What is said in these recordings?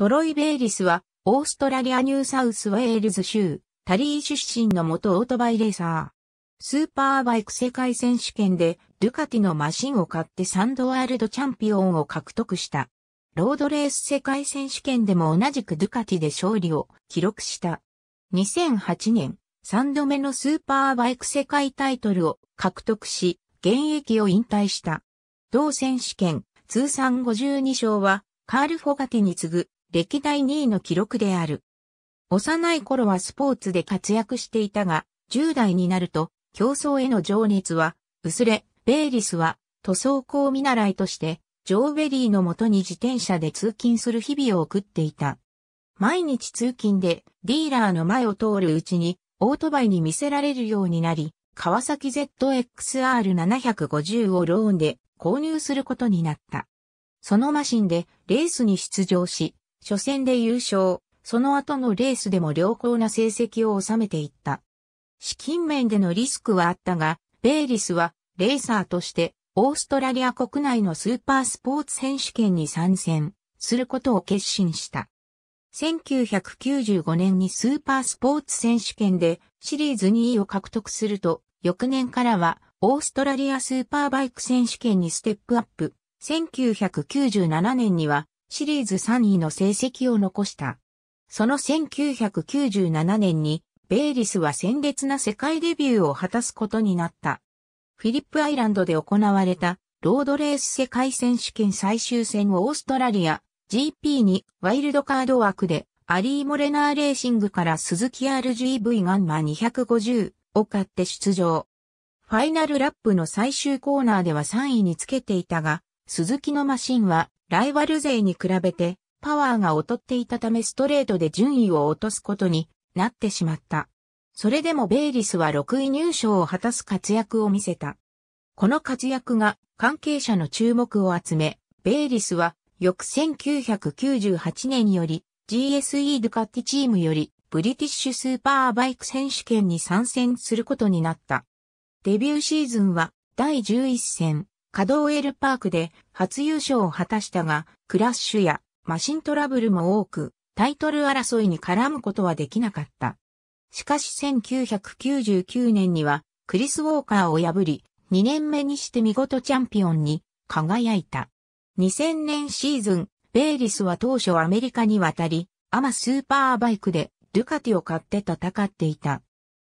トロイ・ベイリスは、オーストラリア・ニューサウス・ウェールズ州、タリー出身の元オートバイレーサー。スーパーバイク世界選手権で、ドゥカティのマシンを買ってサンドワールドチャンピオンを獲得した。ロードレース世界選手権でも同じくドゥカティで勝利を記録した。2008年、3度目のスーパーバイク世界タイトルを獲得し、現役を引退した。同選手権、通算52勝は、カール・フォガティに次ぐ歴代2位の記録である。幼い頃はスポーツで活躍していたが、10代になると競争への情熱は薄れ、ベイリスは塗装工見習いとして、ジョーベリーのもとに自転車で通勤する日々を送っていた。毎日通勤でディーラーの前を通るうちにオートバイに見せられるようになり、川崎 ZXR750 をローンで購入することになった。そのマシンでレースに出場し、初戦で優勝、その後のレースでも良好な成績を収めていった。資金面でのリスクはあったが、ベイリスはレーサーとしてオーストラリア国内のスーパースポーツ選手権に参戦することを決心した。1995年にスーパースポーツ選手権でシリーズ2位を獲得すると、翌年からはオーストラリアスーパーバイク選手権にステップアップ。1997年にはシリーズ3位の成績を残した。その1997年に、ベイリスは鮮烈な世界デビューを果たすことになった。フィリップアイランドで行われた、ロードレース世界選手権最終戦をオーストラリア、GP にワイルドカード枠で、アリー・モレナーレーシングから鈴木 RGV ガンマ250を買って出場。ファイナルラップの最終コーナーでは3位につけていたが、鈴木のマシンはライバル勢に比べてパワーが劣っていたためストレートで順位を落とすことになってしまった。それでもベイリスは6位入賞を果たす活躍を見せた。この活躍が関係者の注目を集め、ベイリスは翌1998年より GSE ドゥカッティチームよりブリティッシュスーパーバイク選手権に参戦することになった。デビューシーズンは第11戦カドウエルパークで初優勝を果たしたが、クラッシュやマシントラブルも多く、タイトル争いに絡むことはできなかった。しかし1999年には、クリス・ウォーカーを破り、2年目にして見事チャンピオンに輝いた。2000年シーズン、ベイリスは当初アメリカに渡り、アマスーパーバイクでドゥカティを買って戦っていた。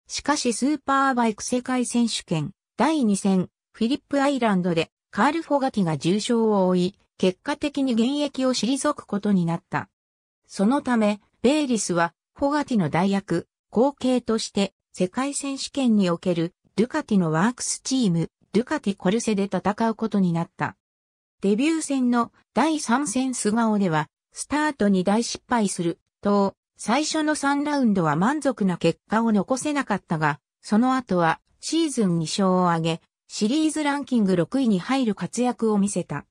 しかしスーパーバイク世界選手権第2戦フィリップアイランドでカール・フォガティが重傷を負い、結果的に現役を退くことになった。そのため、ベイリスはフォガティの代役、後継として世界選手権におけるドゥカティのワークスチーム、ドゥカティコルセで戦うことになった。デビュー戦の第3戦素顔では、スタートに大失敗すると、最初の3ラウンドは満足な結果を残せなかったが、その後はシーズン2勝を挙げ、シリーズランキング6位に入る活躍を見せた。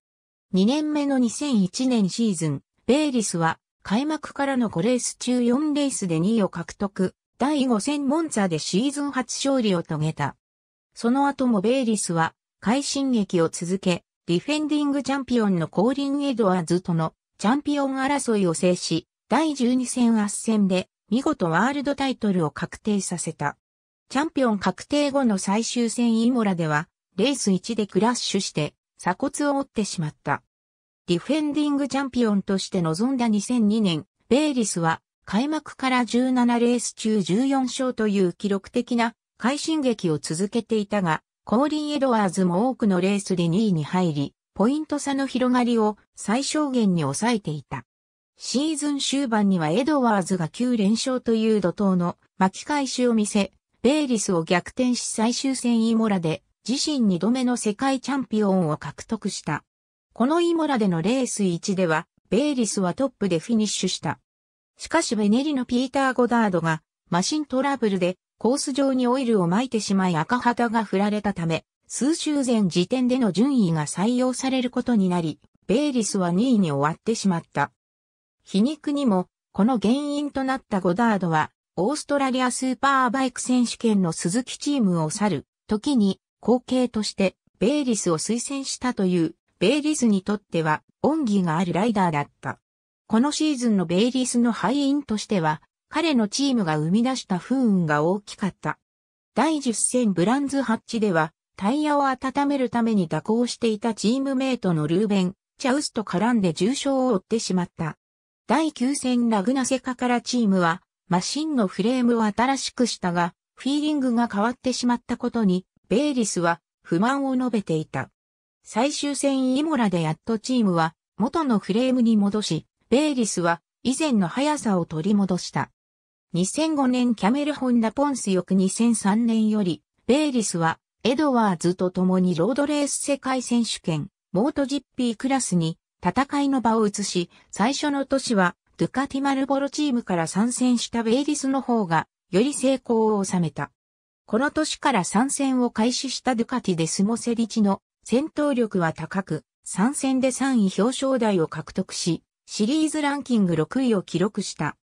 2年目の2001年シーズン、ベイリスは開幕からの5レース中4レースで2位を獲得、第5戦モンツァでシーズン初勝利を遂げた。その後もベイリスは快進撃を続け、ディフェンディングチャンピオンのコーリン・エドワーズとのチャンピオン争いを制し、第12戦圧戦で見事ワールドタイトルを確定させた。チャンピオン確定後の最終戦イモラでは、レース1でクラッシュして、鎖骨を折ってしまった。ディフェンディングチャンピオンとして臨んだ2002年、ベイリスは、開幕から17レース中14勝という記録的な快進撃を続けていたが、コーリン・エドワーズも多くのレースで2位に入り、ポイント差の広がりを最小限に抑えていた。シーズン終盤にはエドワーズが9連勝という怒涛の巻き返しを見せ、ベーリスを逆転し最終戦イモラで自身2度目の世界チャンピオンを獲得した。このイモラでのレース1では、ベーリスはトップでフィニッシュした。しかしベネリのピーター・ゴダードがマシントラブルでコース上にオイルを撒いてしまい赤旗が振られたため、数週前時点での順位が採用されることになり、ベーリスは2位に終わってしまった。皮肉にも、この原因となったゴダードは、オーストラリアスーパーバイク選手権の鈴木チームを去る、時に後継としてベイリスを推薦したという、ベイリスにとっては恩義があるライダーだった。このシーズンのベイリスの敗因としては、彼のチームが生み出した不運が大きかった。第10戦ブランズハッチでは、タイヤを温めるために蛇行していたチームメイトのルーベン、チャウスと絡んで重傷を負ってしまった。第9戦ラグナセカからチームは、マシンのフレームを新しくしたが、フィーリングが変わってしまったことに、ベイリスは不満を述べていた。最終戦イモラでやっとチームは元のフレームに戻し、ベイリスは以前の速さを取り戻した。2005年キャメル・ホンダ・ポンス翌2003年より、ベイリスはエドワーズと共にロードレース世界選手権、モートジッピークラスに戦いの場を移し、最初の年はドゥカティマルボロチームから参戦したベイリスの方が、より成功を収めた。この年から参戦を開始したドゥカティでスモセリチの戦闘力は高く、参戦で3位表彰台を獲得し、シリーズランキング6位を記録した。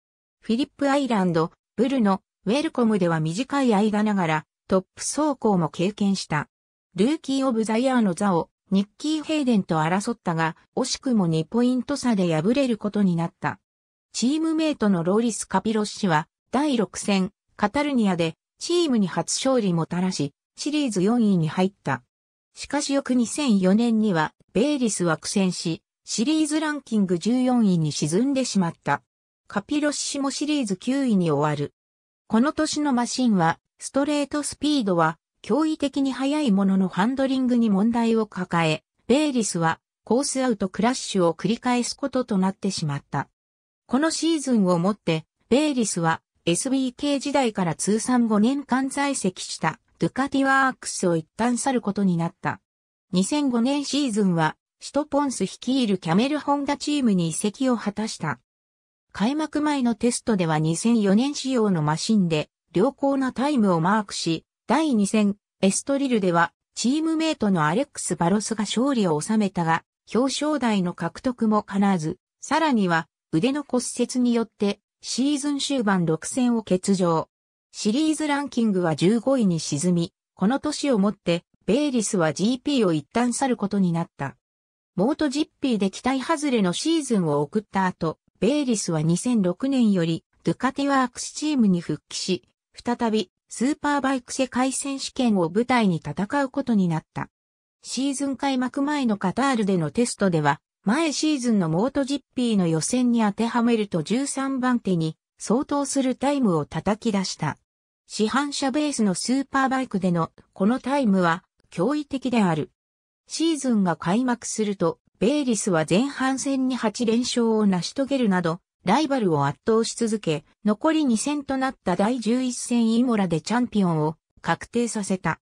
フィリップアイランド、ブルノ、ウェルコムでは短い間ながらトップ走行も経験した。ルーキー・オブ・ザ・イヤーの座をニッキー・ヘイデンと争ったが、惜しくも2ポイント差で敗れることになった。チームメイトのローリス・カピロッシは、第6戦、カタルニアで、チームに初勝利もたらし、シリーズ4位に入った。しかし翌2004年には、ベイリスは苦戦し、シリーズランキング14位に沈んでしまった。カピロッシもシリーズ9位に終わる。この年のマシンは、ストレートスピードは、驚異的に速いもののハンドリングに問題を抱え、ベイリスは、コースアウトクラッシュを繰り返すこととなってしまった。このシーズンをもって、ベイリスは SBK 時代から通算5年間在籍したドゥカティワークスを一旦去ることになった。2005年シーズンは、シトポンス率いるキャメルホンダチームに移籍を果たした。開幕前のテストでは2004年仕様のマシンで良好なタイムをマークし、第2戦エストリルではチームメイトのアレックス・バロスが勝利を収めたが、表彰台の獲得も叶わず、さらには腕の骨折によってシーズン終盤6戦を欠場。シリーズランキングは15位に沈み、この年をもってベイリスは GP を一旦去ることになった。モート GP で期待外れのシーズンを送った後、ベイリスは2006年よりドゥカティワークスチームに復帰し、再びスーパーバイク世界選手権を舞台に戦うことになった。シーズン開幕前のカタールでのテストでは、前シーズンのモートジッピーの予選に当てはめると13番手に相当するタイムを叩き出した。市販車ベースのスーパーバイクでのこのタイムは驚異的である。シーズンが開幕すると、ベイリスは前半戦に8連勝を成し遂げるなど、ライバルを圧倒し続け、残り2戦となった第11戦イモラでチャンピオンを確定させた。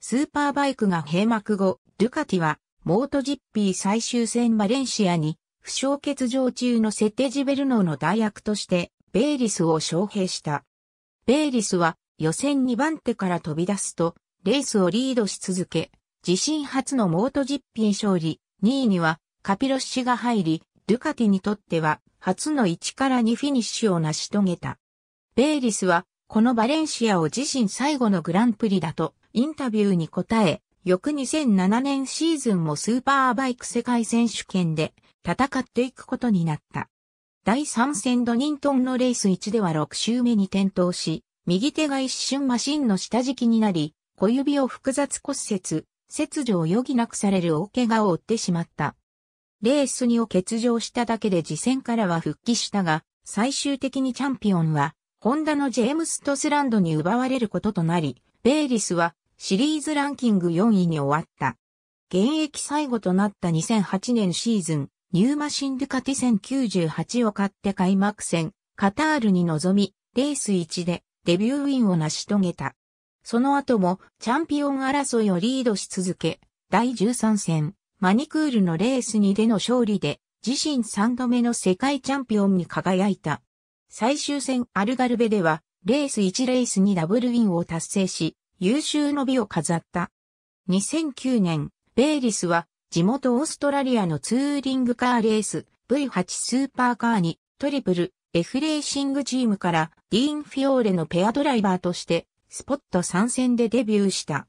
スーパーバイクが閉幕後、ルカティはモートジッピー最終戦バレンシアに、負傷欠場中のセテジベルノの代役として、ベイリスを招聘した。ベイリスは予選2番手から飛び出すと、レースをリードし続け、自身初のモートジッピー勝利、2位にはカピロッシが入り、ドゥカティにとっては初の1から2フィニッシュを成し遂げた。ベイリスはこのバレンシアを自身最後のグランプリだとインタビューに答え、翌2007年シーズンもスーパーバイク世界選手権で戦っていくことになった。第3戦ドニントンのレース1では6周目に転倒し、右手が一瞬マシンの下敷きになり、小指を複雑骨折、切除を余儀なくされる大怪我を負ってしまった。レース2を欠場しただけで次戦からは復帰したが、最終的にチャンピオンは、ホンダのジェームス・トスランドに奪われることとなり、ベイリスはシリーズランキング4位に終わった。現役最後となった2008年シーズン、ニューマシンドカティ1098を買って開幕戦、カタールに臨み、レース1でデビューウィンを成し遂げた。その後もチャンピオン争いをリードし続け、第13戦、マニクールのレース2での勝利で、自身3度目の世界チャンピオンに輝いた。最終戦アルガルベでは、レース1レース2ダブルウィンを達成し、優秀の美を飾った。2009年、ベイリスは地元オーストラリアのツーリングカーレース V8 スーパーカーにトリプル F レーシングチームからディーン・フィオーレのペアドライバーとしてスポット参戦でデビューした。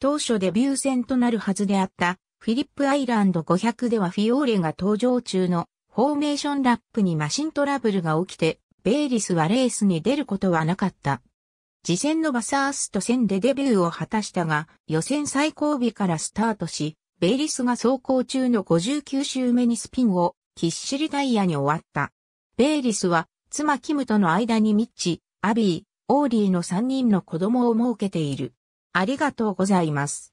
当初デビュー戦となるはずであったフィリップアイランド500ではフィオーレが登場中のフォーメーションラップにマシントラブルが起きて、ベイリスはレースに出ることはなかった。次戦のバサースト戦でデビューを果たしたが、予選最後尾からスタートし、ベイリスが走行中の59周目にスピンを、きっしりダイヤに終わった。ベイリスは、妻キムとの間にミッチ、アビー、オーリーの3人の子供を設けている。ありがとうございます。